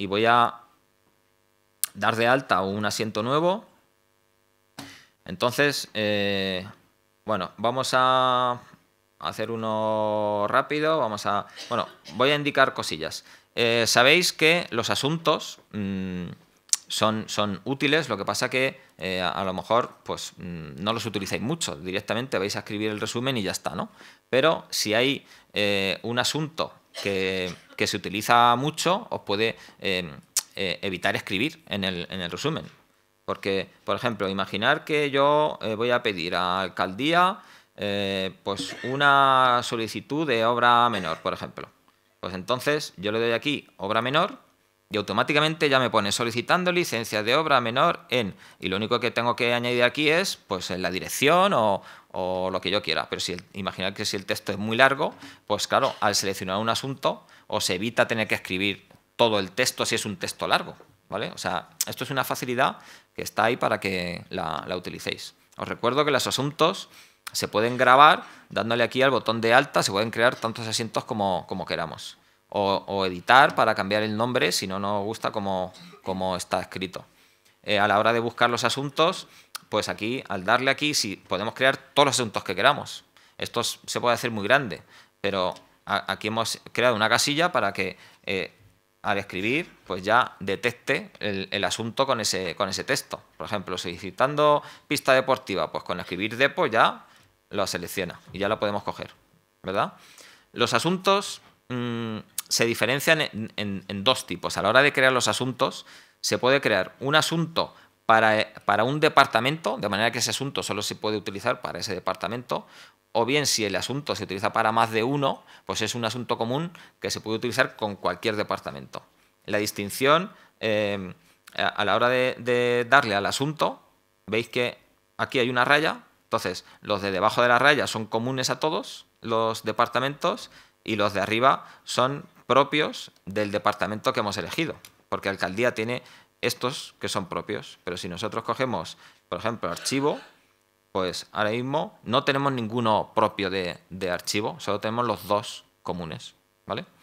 y voy a dar de alta un asiento nuevo. Entonces, eh, bueno, vamos a hacer uno rápido. Vamos a. Bueno, voy a indicar cosillas. Eh, sabéis que los asuntos mm, son, son, útiles, lo que pasa que eh, a, lo mejor pues, mm, no los utilizáis mucho. Directamente vais a escribir el resumen y ya está, ¿no? Pero si hay un asunto que que se utiliza mucho, os puede em, eh, evitar escribir en el, resumen. Porque, por ejemplo, imaginar que yo eh, voy a pedir a alcaldía eh, pues una solicitud de obra menor, por ejemplo. Pues entonces yo le doy aquí obra menor y automáticamente ya me pone solicitando licencia de obra menor en, y lo único que tengo que añadir aquí es pues en la dirección o, lo que yo quiera, pero si imaginar que si el texto es muy largo, pues claro, al seleccionar un asunto os evita tener que escribir todo el texto si es un texto largo, ¿vale? O sea, esto es una facilidad que está ahí para que la, la utilicéis. Os recuerdo que los asuntos se pueden grabar dándole aquí al botón de alta, se pueden crear tantos asientos como, como queramos o, editar para cambiar el nombre si no nos gusta como, está escrito. Eh, a la hora de buscar los asuntos, pues aquí, al darle aquí, sí, podemos crear todos los asuntos que queramos. Esto se puede hacer muy grande, pero aquí hemos creado una casilla para que eh, al escribir, pues ya detecte el, asunto con ese, con ese texto. Por ejemplo, solicitando pista deportiva, pues con escribir depo ya lo selecciona y ya lo podemos coger, ¿verdad? Los asuntos mm, se diferencian en, dos tipos. A la hora de crear los asuntos, se puede crear un asunto para, para un departamento, de manera que ese asunto solo se puede utilizar para ese departamento, o bien si el asunto se utiliza para más de uno, pues es un asunto común que se puede utilizar con cualquier departamento. La distinción eh, a la hora de, de, darle al asunto, veis que aquí hay una raya, entonces los de debajo de la raya son comunes a todos los departamentos y los de arriba son propios del departamento que hemos elegido, porque alcaldía tiene estos que son propios, pero si nosotros cogemos, por ejemplo, archivo, pues ahora mismo no tenemos ninguno propio de, de archivo, solo tenemos los dos comunes, ¿vale?